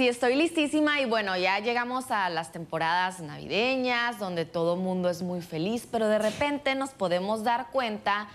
Sí, estoy listísima y bueno, ya llegamos a las temporadas navideñas donde todo mundo es muy feliz, pero de repente nos podemos dar cuenta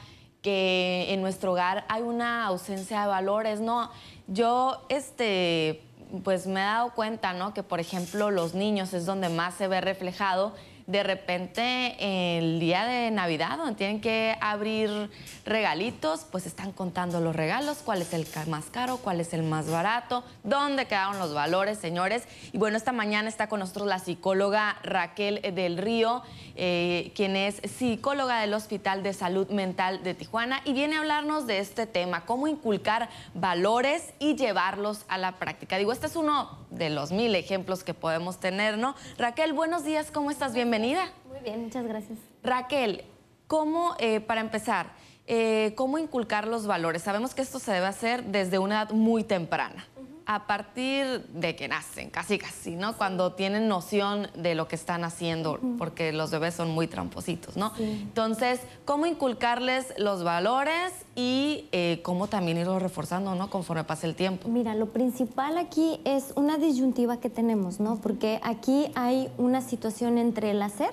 que en nuestro hogar hay una ausencia de valores, ¿no? Yo, este, pues me he dado cuenta, ¿no? Que por ejemplo los niños es donde más se ve reflejado de repente el día de Navidad, donde tienen que abrir regalitos, pues están contando los regalos, cuál es el más caro, cuál es el más barato, dónde quedaron los valores, señores. Y bueno, esta mañana está con nosotros la psicóloga Raquel del Río, eh, quien es psicóloga del Hospital de Salud Mental de Tijuana y viene a hablarnos de este tema, cómo inculcar valores y llevarlos a la práctica. Digo, este es uno de los mil ejemplos que podemos tener, ¿no? Raquel, buenos días, ¿cómo estás? Bienvenida. Muy bien, muchas gracias. Raquel, ¿cómo, eh, para empezar, eh, cómo inculcar los valores? Sabemos que esto se debe hacer desde una edad muy temprana a partir de que nacen, casi casi, ¿no? Cuando tienen noción de lo que están haciendo, porque los bebés son muy trampositos, ¿no? Entonces, ¿cómo inculcarles los valores y eh, cómo también irlos reforzando, ¿no? Conforme pase el tiempo. Mira, lo principal aquí es una disyuntiva que tenemos, ¿no? Porque aquí hay una situación entre el hacer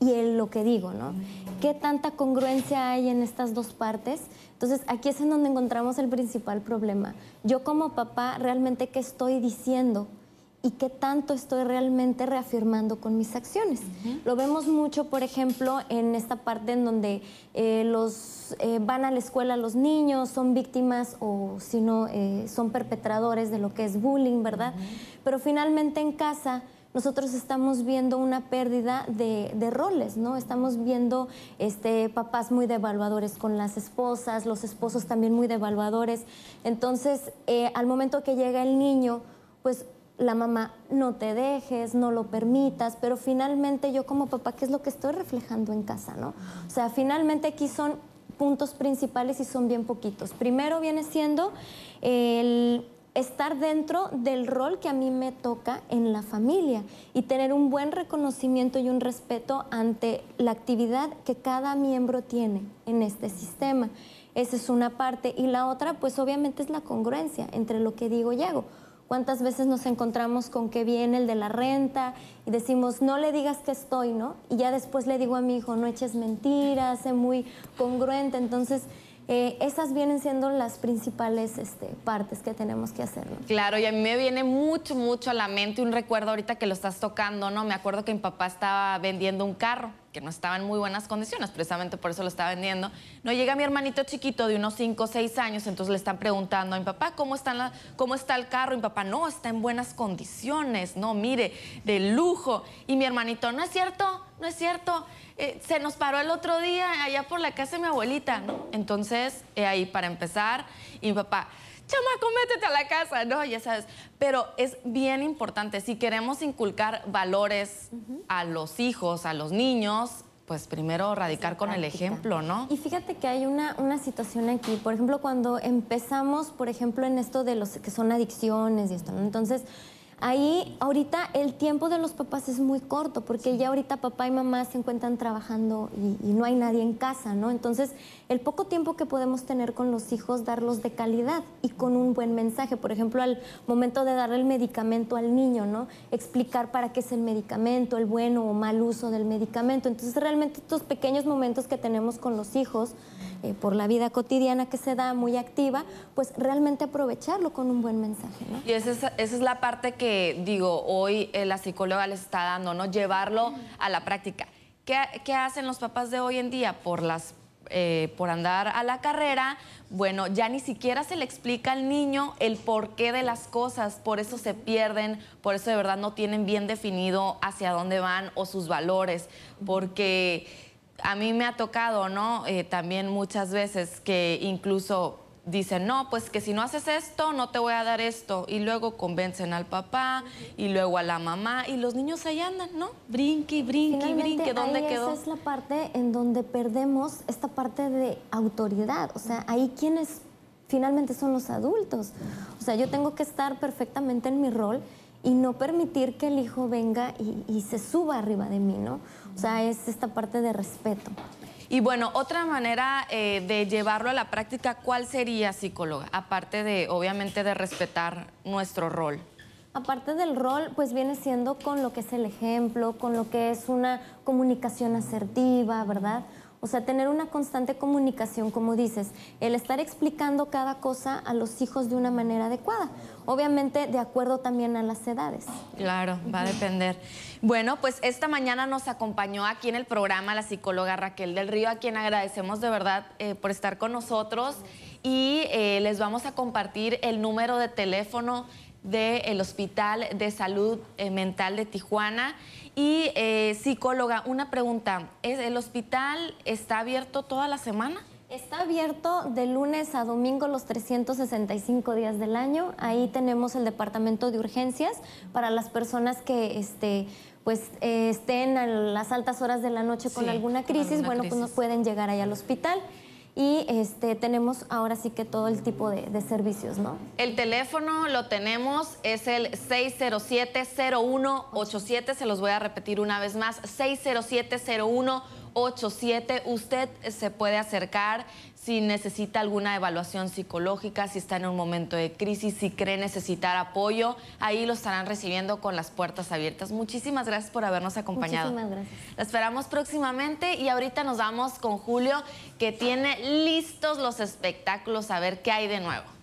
y en lo que digo, ¿no? ¿Qué tanta congruencia hay en estas dos partes? Entonces, aquí es en donde encontramos el principal problema. Yo como papá, realmente, ¿qué estoy diciendo? y qué tanto estoy realmente reafirmando con mis acciones. Lo vemos mucho, por ejemplo, en esta parte en donde eh, los, eh, van a la escuela los niños, son víctimas o si no, eh, son perpetradores de lo que es bullying, ¿verdad? Pero finalmente en casa nosotros estamos viendo una pérdida de, roles, ¿no? Estamos viendo este, papás muy devaluadores con las esposas, los esposos también muy devaluadores. Entonces, eh, al momento que llega el niño, pues la mamá, no te dejes, no lo permitas, pero finalmente yo como papá, ¿qué es lo que estoy reflejando en casa, no? O sea, finalmente aquí son puntos principales y son bien poquitos. Primero viene siendo el estar dentro del rol que a mí me toca en la familia y tener un buen reconocimiento y un respeto ante la actividad que cada miembro tiene en este sistema. Esa es una parte. Y la otra, pues obviamente es la congruencia entre lo que digo y hago. ¿Cuántas veces nos encontramos con que viene el de la renta y decimos, no le digas que estoy, ¿no? Y ya después le digo a mi hijo, no eches mentiras, sé muy congruente. Entonces, eh, esas vienen siendo las principales este, partes que tenemos que hacer. Claro, y a mí me viene mucho, mucho a la mente un recuerdo ahorita que lo estás tocando, ¿no? Me acuerdo que mi papá estaba vendiendo un carro que no estaba en muy buenas condiciones, precisamente por eso lo estaba vendiendo. No llega mi hermanito chiquito de unos 5 o 6 años, entonces le están preguntando a mi papá, ¿cómo, están la, ¿cómo está el carro? mi papá, no, está en buenas condiciones, no, mire, de lujo. Y mi hermanito, no es cierto, no es cierto, eh, se nos paró el otro día allá por la casa de mi abuelita, Entonces, eh, ahí para empezar, y mi papá, chamaco, métete a la casa, ¿no? Ya sabes. Pero es bien importante, si queremos inculcar valores a los hijos, a los niños, pues primero radicar con el ejemplo, ¿no? Y fíjate que hay una, una situación aquí, por ejemplo, cuando empezamos, por ejemplo, en esto de los que son adicciones y esto, ¿no? Entonces Ahí ahorita el tiempo de los papás es muy corto porque ya ahorita papá y mamá se encuentran trabajando y, no hay nadie en casa, ¿no? Entonces el poco tiempo que podemos tener con los hijos, darlos de calidad y con un buen mensaje. Por ejemplo, al momento de darle el medicamento al niño, ¿no? Explicar para qué es el medicamento, el bueno o mal uso del medicamento. Entonces realmente estos pequeños momentos que tenemos con los hijos eh, por la vida cotidiana que se da muy activa, pues realmente aprovecharlo con un buen mensaje, ¿no? Y esa es la parte que digo, hoy eh, la psicóloga les está dando, ¿no? Llevarlo a la práctica. ¿Qué, qué hacen los papás de hoy en día? Por las eh, por andar a la carrera, bueno, ya ni siquiera se le explica al niño el porqué de las cosas, por eso se pierden, por eso de verdad no tienen bien definido hacia dónde van o sus valores, porque a mí me ha tocado, ¿no? Eh, también muchas veces que incluso dicen, no, pues que si no haces esto, no te voy a dar esto. Y luego convencen al papá y luego a la mamá y los niños ahí andan, ¿no? Brinque, brinque, brinque, ¿dónde quedó? Esa es la parte en donde perdemos esta parte de autoridad. O sea, ahí quienes finalmente son los adultos. O sea, yo tengo que estar perfectamente en mi rol y no permitir que el hijo venga y se suba arriba de mí, ¿no? O sea, es esta parte de respeto. Y bueno, otra manera eh, de llevarlo a la práctica, ¿cuál sería, psicóloga? Aparte de, obviamente, de respetar nuestro rol. Aparte del rol, pues viene siendo con lo que es el ejemplo, con lo que es una comunicación asertiva, ¿verdad? O sea, tener una constante comunicación, como dices, el estar explicando cada cosa a los hijos de una manera adecuada. Obviamente de acuerdo también a las edades. Claro, va a depender. Bueno, pues esta mañana nos acompañó aquí en el programa la psicóloga Raquel del Río, a quien agradecemos de verdad eh, por estar con nosotros y eh, les vamos a compartir el número de teléfono del Hospital de Salud eh, Mental de Tijuana. Y eh, psicóloga, una pregunta, ¿el hospital está abierto toda la semana? Está abierto de lunes a domingo los 365 días del año. Ahí tenemos el departamento de urgencias para las personas que este, pues, eh, estén a las altas horas de la noche con alguna crisis. bueno, pues nos pueden llegar ahí al hospital y este, tenemos ahora sí que todo el tipo de, servicios, ¿no? El teléfono lo tenemos, es el 607-0187, se los voy a repetir una vez más, 607 0187 7, Usted se puede acercar si necesita alguna evaluación psicológica, si está en un momento de crisis, si cree necesitar apoyo. Ahí lo estarán recibiendo con las puertas abiertas. Muchísimas gracias por habernos acompañado. Muchísimas gracias. La esperamos próximamente y ahorita nos vamos con Julio, que tiene listos los espectáculos a ver qué hay de nuevo.